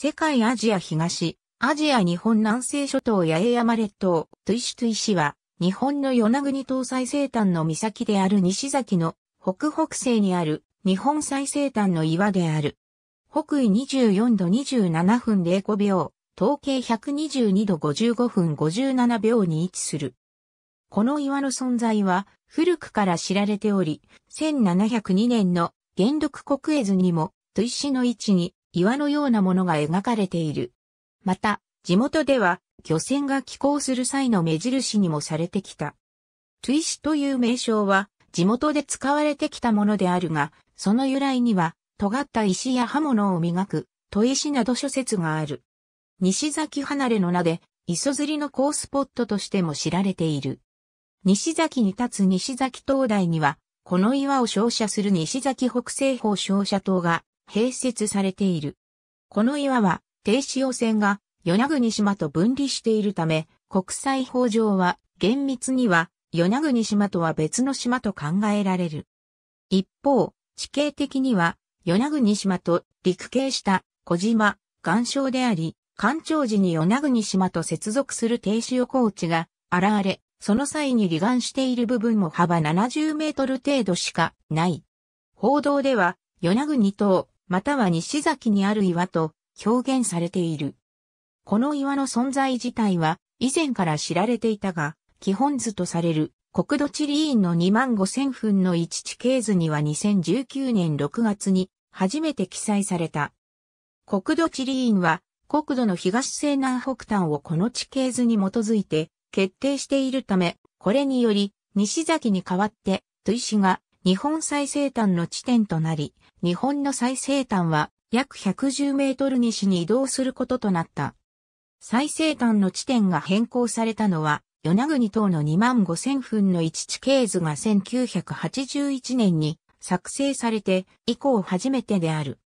世界アジア東、アジア日本南西諸島八重山列島、トゥイシュトゥイシは、日本の与那国島最西端の岬である西崎の北北西にある日本最西端の岩である。北緯24度27分05秒、統計122度55分57秒に位置する。この岩の存在は古くから知られており、1702年の元禄国絵図にも、トゥイシの位置に岩のようなものが描かれている。また、地元では、漁船が寄港する際の目印にもされてきた。トゥイシという名称は、地元で使われてきたものであるが、その由来には、尖った石や刃物を磨く、砥石など諸説がある。西崎離れの名で、磯釣りの高スポットとしても知られている。西崎に立つ西崎灯台には、この岩を照射する西崎北西方照射灯が併設されている。この岩は、低潮線が与那国島と分離しているため、国際法上は厳密には与那国島とは別の島と考えられる。一方、地形的には与那国島と陸系した小島、岩礁であり、干潮時に与那国島と接続する低潮高地が現れ、その際に離岸している部分も幅70メートル程度しかない。報道では、与那国島、または西崎にある岩と表現されている。この岩の存在自体は以前から知られていたが、基本図とされる国土地理院の2万5千分の1地形図には2019年6月に初めて記載された。国土地理院は国土の東西南北端をこの地形図に基づいて決定しているため、これにより西崎に代わって、都石が日本最西端の地点となり、日本の最西端は約110メートル西に移動することとなった。最西端の地点が変更されたのは、与那国島の2万5000分の1地形図が1981年に作成されて以降初めてである。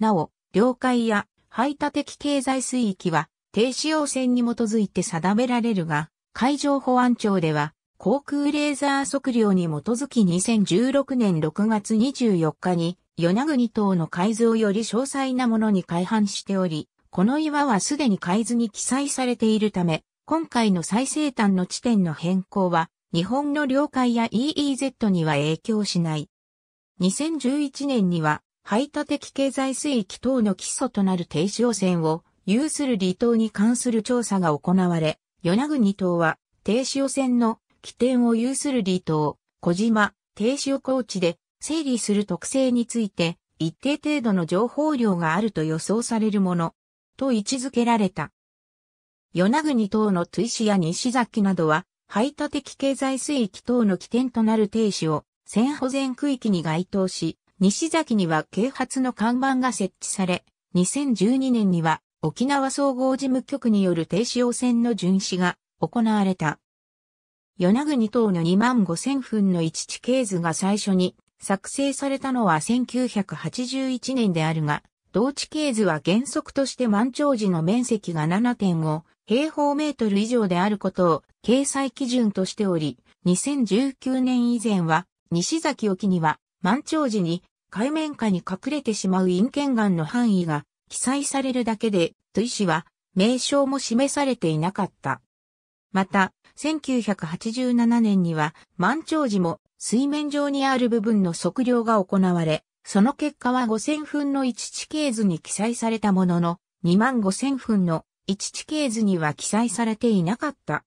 なお、領海や排他的経済水域は低使用線に基づいて定められるが、海上保安庁では航空レーザー測量に基づき2016年6月24日に与那国島の海図をより詳細なものに改版しており、この岩はすでに海図に記載されているため、今回の最西端の地点の変更は、日本の領海や EEZ には影響しない。2011年には、排他的経済水域等の基礎となる停止汚染を有する離島に関する調査が行われ、与那国島は停止汚染の起点を有する離島、小島、停止予高地で整理する特性について一定程度の情報量があると予想されるものと位置づけられた。与那国等の追試や西崎などは排他的経済水域等の起点となる停止を線保全区域に該当し、西崎には啓発の看板が設置され、2012年には沖縄総合事務局による停止汚染の巡視が行われた。与那国等の2万5000分の1地形図が最初に作成されたのは1981年であるが、同地形図は原則として満潮時の面積が7.5平方メートル以上であることを掲載基準としており、2019年以前は西崎沖には満潮時に海面下に隠れてしまう陰剣岩の範囲が記載されるだけで、都市は名称も示されていなかった。また、1987年には満潮時も水面上にある部分の測量が行われ、その結果は5000分の1地形図に記載されたものの、2万5000分の1地形図には記載されていなかった。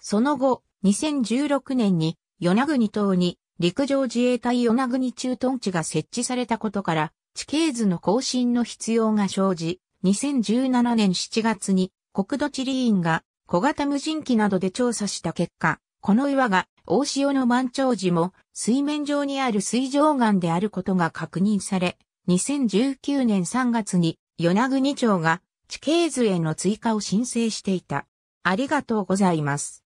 その後、2016年に、与那国島に陸上自衛隊与那国駐屯地が設置されたことから、地形図の更新の必要が生じ、2017年7月に国土地理院が小型無人機などで調査した結果、この岩が大潮の満潮時も水面上にある水上岩であることが確認され、2019年3月に与那国町が地形図への追加を申請していた。ありがとうございます。